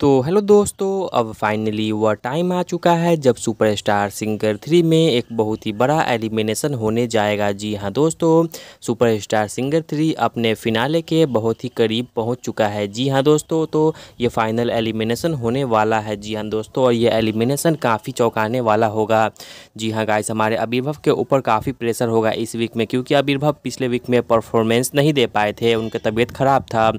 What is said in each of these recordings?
तो हेलो दोस्तों अब फाइनली वह टाइम आ चुका है जब सुपरस्टार सिंगर थ्री में एक बहुत ही बड़ा एलिमिनेशन होने जाएगा जी हाँ दोस्तों सुपरस्टार सिंगर थ्री अपने फिनाले के बहुत ही करीब पहुंच चुका है जी हाँ दोस्तों तो ये फाइनल एलिमिनेशन होने वाला है जी हाँ दोस्तों और ये एलिमिनेशन काफ़ी चौंकाने वाला होगा जी हाँ गाइस हमारे आविर्भव के ऊपर काफ़ी प्रेशर होगा इस वीक में क्योंकि आविर्भव पिछले वीक में परफॉर्मेंस नहीं दे पाए थे उनका तबीयत ख़राब था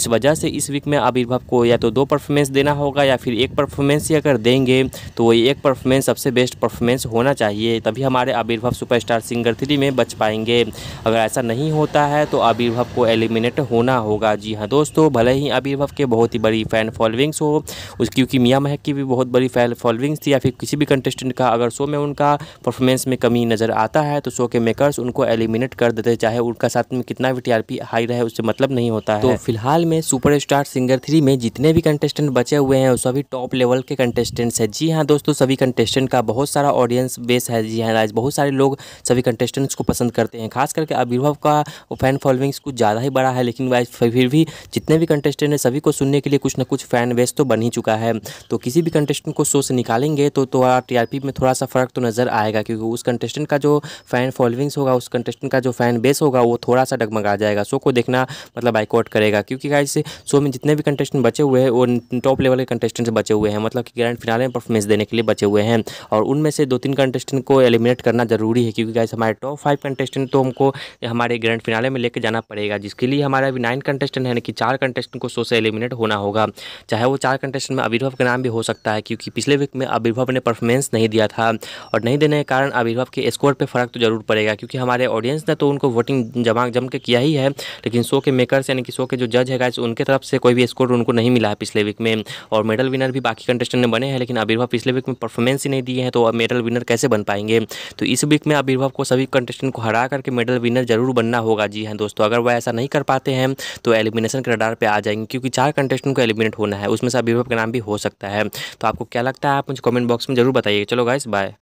इस वजह से इस वीक में आविर्भव को या तो दो परफॉर्मेंस परफॉर्मेंस देना होगा या फिर एक परफॉर्मेंस ही अगर देंगे तो वही एक परफॉर्मेंस सबसे बेस्ट परफॉर्मेंस होना चाहिए तभी हमारे आविर्भाव सुपरस्टार सिंगर थ्री में बच पाएंगे अगर ऐसा नहीं होता है तो आविर्भाव को एलिमिनेट होना होगा जी हाँ दोस्तों भले ही आविर्भाव के बहुत ही बड़ी फ़ैन फॉलोइंग्स हो उस क्योंकि मियाँ महक की भी बहुत बड़ी फैन फॉलोइंग्स थी या फिर किसी भी कंटेस्टेंट का अगर शो में उनका परफॉर्मेंस में कमी नज़र आता है तो शो के मेकर्स उनको एलिमिनेट कर देते चाहे उनका साथ में कितना भी टी हाई रहे उससे मतलब नहीं होता तो है तो फिलहाल में सुपर सिंगर थ्री में जितने भी कंटेस्टेंट बचे हुए हैं सभी टॉप लेवल के कंटेस्टेंट्स हैं जी हाँ दोस्तों सभी कंटेस्टेंट का बहुत सारा ऑडियंस बेस है जी हाँ राज बहुत सारे लोग सभी कंटेस्टेंट्स को पसंद करते हैं खास करके अभिभव का फैन फॉलोइंग्स कुछ ज़्यादा ही बड़ा है लेकिन वाइज फिर भी जितने भी कंटेस्टेंट हैं सभी को सुनने के लिए कुछ ना कुछ फैन बेस तो बन ही चुका है तो किसी भी कंटेस्टेंट को शो से निकालेंगे तो थोड़ा तो टी में थोड़ा सा फ़र्क तो नज़र आएगा क्योंकि उस कंटेस्टेंट का जो फैन फॉलोइंग्स होगा उस कंटेस्टेंट का जो फैन बेस होगा वो थोड़ा सा डगमगा जाएगा शो को देखना मतलब बाइकआउट करेगा क्योंकि गाइस शो में जितने भी कंटेस्टेंट बचे हुए हैं वो टॉप लेवल के कंटेस्टेंट्स बचे हुए हैं मतलब कि ग्रैंड फिनाले में परफॉर्मेंस देने के लिए बचे हुए हैं और उनमें से दो तीन कंटेस्टेंट को एलिमिनेट करना ज़रूरी है क्योंकि गाइस हमारे टॉप फाइव कंटेस्टेंट तो हमको हमारे ग्रैंड फिनाले में लेके जाना पड़ेगा जिसके लिए हमारा अभी नाइन कंटेस्टेंट है कि चार कंटेस्टेंट को शो से एलिमिनेट होना होगा चाहे वो चार कंटेस्टेंट में अविर्भव का नाम भी हो सकता है क्योंकि पिछले वीक में अविर्भव ने परफॉर्मेंस नहीं दिया था और नहीं देने के कारण अविर्भव के स्कोर पर फ़र्क तो ज़रूर पड़ेगा क्योंकि हमारे ऑडियंस ने तो उनको वोटिंग जमा जम के किया ही है लेकिन शो के मेकर्स यानी कि शो के जो जज है गाइस उनके तरफ से कोई भी स्कोर उनको नहीं मिला है पिछले वीक में में और मेडल विनर भी बाकी कंटेस्टेंट ने बने हैं लेकिन आविर्भाव पिछले वीक में परफॉर्मेंस ही नहीं दिए हैं तो अब मेडल विनर कैसे बन पाएंगे तो इस वीक में आविर्भाव को सभी कंटेस्टेंट को हरा करके मेडल विनर जरूर बनना होगा जी हाँ दोस्तों अगर वह ऐसा नहीं कर पाते हैं तो एलिमिनेशन के रडार पर आ जाएंगे क्योंकि चार कंटेस्टेंट को एलिमिनेट होना है उसमें से आविर्भाव का नाम भी हो सकता है तो आपको क्या लगता है आप मुझे कॉमेंट बॉक्स में जरूर बताइए चलो गाइस बाय